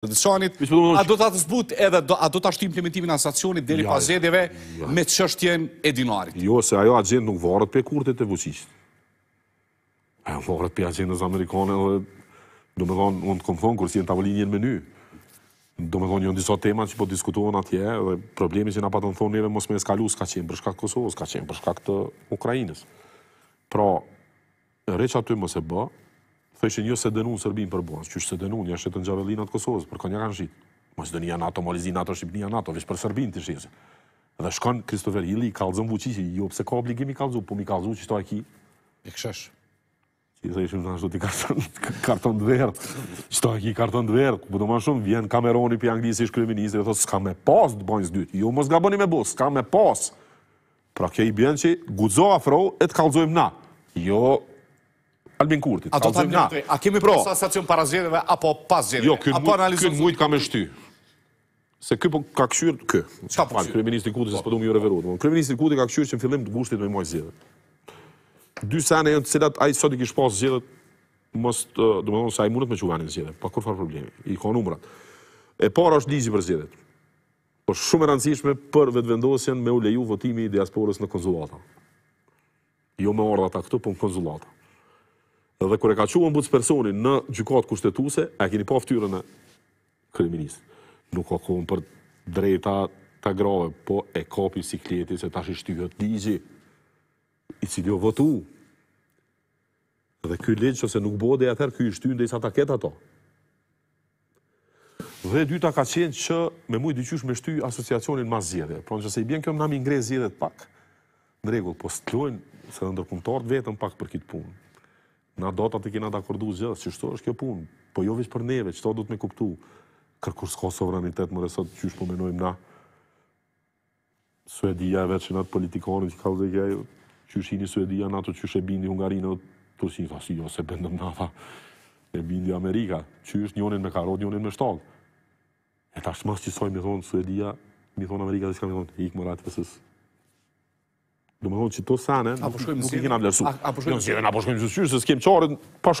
Dëtësonit, a do të atë zbut edhe a do të ashtu implementimin asacionit dheri pa zedjeve me qështjen e dinarit? Jo, se ajo agent nuk varët për kurte të vëqisht. Ajo varët për agendës Amerikane dhe do me thonë, unë të kom thonë, kërës jenë të me një. Do me thonë, një në disa tema që po diskutohen atje dhe problemi që na pa të në thonë njëve mos me eskalu, s'ka qenë për shkak Kosovë, s'ka qenë për shkak të Ukrajinës. Pra, reqa të më se bë, thëshin jo se dënu në për Bosnë, që është se dënu një shetën të në Kosovës, për një kanë shqitë. Mos dënia NATO, mos dënia NATO, Shqipnia NATO, vishë për Serbim të shqizë. Dhe shkon Kristofer Hili, i kalzëm vuqi, jo pëse ka obligimi kalzu, po mi kalzu që shto aki... E këshesh. Që i thëshin të ashtu ti karton të verë, shto aki karton të verë, ku po ma shumë, vjen Kameroni për Anglisi, pas të jo mos gaboni me pas. Pra i bjen guzo afro e të na. Jo, Albin Kurti. A kemi për sa stacion para zjedeve, apo pas zjedeve? Jo, kënë mujtë kam me shty. Se kë po ka këshyrë, kë. Ska po këshyrë? Kërëministri Kurti, se s'pëtu më ju reverot. Kërëministri Kurti ka këshyrë që në fillim të gushtit me moj zjedeve. Dy sene jënë të cilat, a i sot i kishë pas zjedeve, mështë, do më dhonë, se a i mundet me që vanin zjedeve, pa kur farë problemi, i ka numrat. E para është ligjë për zjedeve. Por shumë e rëndësishme për vetëvendosjen me u leju votimi i diasporës në konzulata. Jo me orda ta këtu, po në konzulata. Dhe kër e ka qua mbuc personin në gjukat kushtetuse, e keni pa ftyre në kriminisë. Nuk ka kohën për drejta të grave, po e kapi si kleti se ta i hëtë digi, i cilio vëtu. Dhe kjoj legjë që se nuk bode e atër, kjoj ishtu dhe i sa ta ketë ato. Dhe dyta ka qenë që me mujtë dyqysh me shty asociacionin ma zjedhe. Pra në që se i bjen kjo më nami ngrej zjedhe të pak, në regullë, po së të lojnë se dhe ndërpuntarët pak për kitë punë. Na datat të kena të akordu zhë, që shto është kjo punë, po jo vishë për neve, që to do të me kuptu. Kërkurs ka sovranitet, më sot që është pomenojmë na. Suedia e vetë që natë politikonin që ka u zekja, që është i një Suedia, në që është e bindi Hungarino, të si, fa, si, jo, se bëndëm në fa, e bindi Amerika, që është njonin me karot, njonin me shtalë. E ta shmas që sojmë, mi thonë, Suedia, mi thonë Amerika, dhe s'ka mi thonë, ik më ratë, pësës, Do më thonë që to sane, nuk i kena vlerësu. Apo shkojmë jo, zyrë, apo shkojmë zyrë, se s'kem qarën, pa